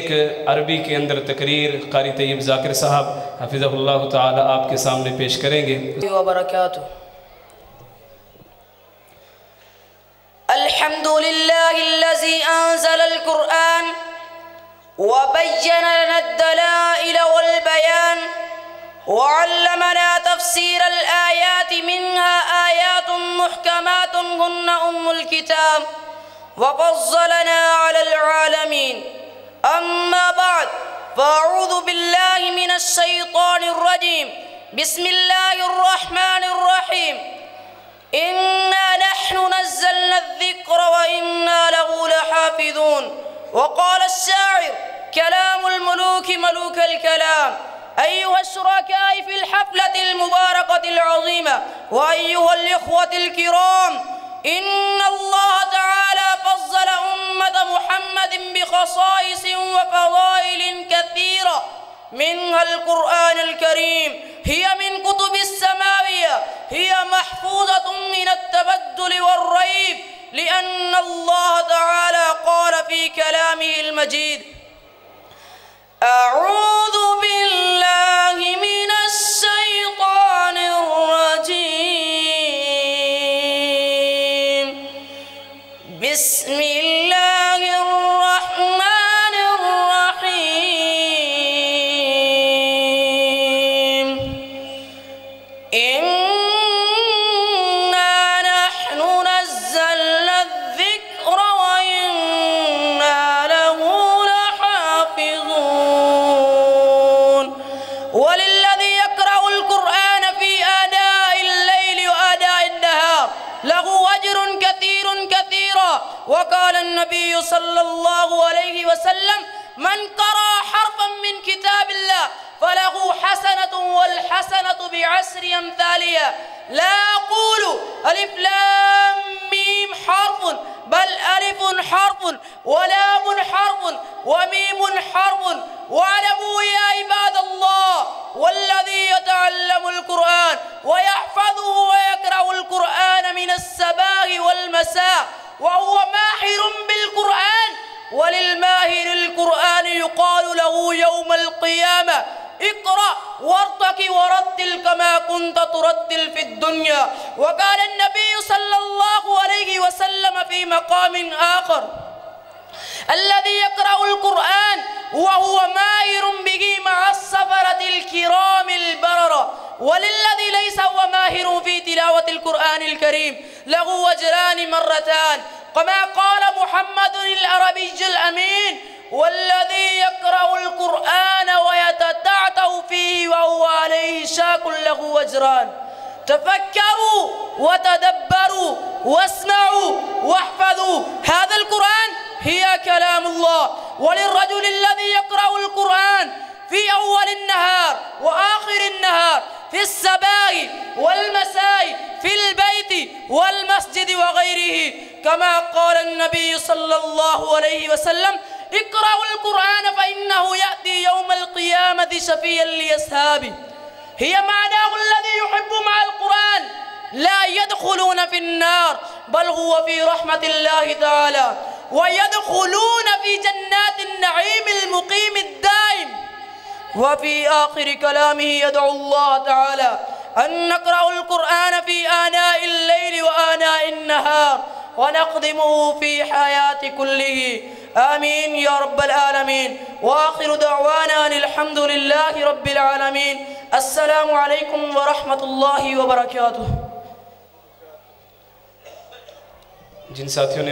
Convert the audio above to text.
एक अरबी के अंदर तकरीर कारी तयब जाकिर साहब हफिज़ल्ला ताली आपके सामने पेश करेंगे الحمد لله الذي أنزل القرآن وبين لنا الدلائل والبيان وعلمنا تفسير الآيات منها آيات محكمات هن أم الكتاب وفضلنا على العالمين أما بعد فأعوذ بالله من الشيطان الرجيم بسم الله الرحمن الرحيم إنا نحن نزلنا الذكر وإنا له لحافظون وقال الشاعر كلام الملوك ملوك الكلام أيها الشركاء في الحفلة المباركة العظيمة وأيها الإخوة الكرام إن محمد بخصائص وفضائل كثيرة منها القرآن الكريم هي من كتب السماوية هي محفوظة من التبدل والريب لأن الله تعالى قال في كلامه المجيد أعوذ بالله من الشيطان الرجيم بسم الله الله عليه وسلم من قرأ حرفا من كتاب الله فله حسنة والحسنة بعشر أمثالها لا أقول ألف لام ميم حرف بل ألف حرف ولام حرف وميم حرف واعلموا يا عباد الله والذي يتعلم القرآن ويحفظه ويقرأ القرآن من الصباح والمساء وهو ماهر به وللماهر القرآن يقال له يوم القيامة اقرأ وارتك ورتل كما كنت ترتل في الدنيا وقال النبي صلى الله عليه وسلم في مقام آخر الذي يقرأ القرآن وهو ماهر به مع السفرة الكرام البررة وللذي ليس هو ماهر في تلاوة القرآن الكريم له وجران مرتان كما قال محمد العربي الأمين والذي يقرأ القرآن ويتتعتع فيه وهو عليه شاك له وجران تفكروا وتدبروا واسمعوا واحفظوا هذا القرآن هي كلام الله وللرجل الذي يقرأ القرآن في أول النهار وآخر النهار في السباع والمساء في البيت والمسجد كما قال النبي صلى الله عليه وسلم اقرأوا القرآن فإنه يأتي يوم القيامة شفيا لأصحابه هي معناه الذي يحب مع القرآن لا يدخلون في النار بل هو في رحمة الله تعالى ويدخلون في جنات النعيم المقيم الدائم وفي آخر كلامه يدعو الله تعالى أن نقرأ القرآن في آناء الليل وآناء النهار ونقدمه في حياة كله آمين يا رب العالمين وآخر دعوانا الحمد لله رب العالمين السلام عليكم ورحمة الله وبركاته جن साथियों